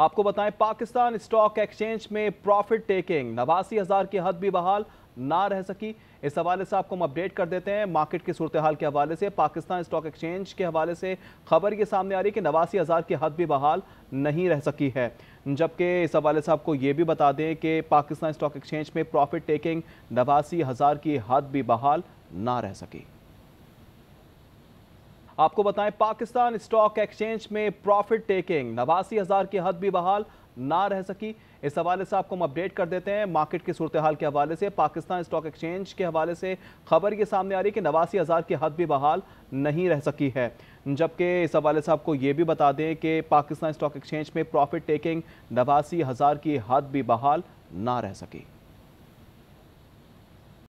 आपको बताएं Pakistan stock exchange में प्रॉफिट टेकिंग नवासी हजार की हद भी बहाल ना रह सकी इस हवाले से आपको हम अपडेट कर देते हैं मार्केट की सूरत हाल के हवाले से पाकिस्तान स्टॉक एक्सचेंज के हवाले से खबर ये सामने आ रही है कि नवासी हज़ार की हद भी बहाल नहीं रह सकी है जबकि इस हवाले से आपको ये भी बता दें कि पाकिस्तान स्टॉक एक्सचेंज में प्रॉफिट टेकिंग नवासी हज़ार की हद भी बहाल ना रह सकी आपको बताएं पाकिस्तान स्टॉक एक्सचेंज में प्रॉफिट टेकिंग नवासी हज़ार की हद भी बहाल ना रह सकी इस हवाले से आपको हम अपडेट कर देते हैं मार्केट की सूरत हाल के हवाले से पाकिस्तान स्टॉक एक्सचेंज के हवाले से खबर ये सामने आ रही है कि नवासी हज़ार की हद भी बहाल नहीं रह सकी है जबकि इस हवाले से आपको ये भी बता दें कि पाकिस्तान स्टॉक एक्सचेंज में प्रॉफिट टेकिंग नवासी हज़ार की हद भी बहाल ना रह सकी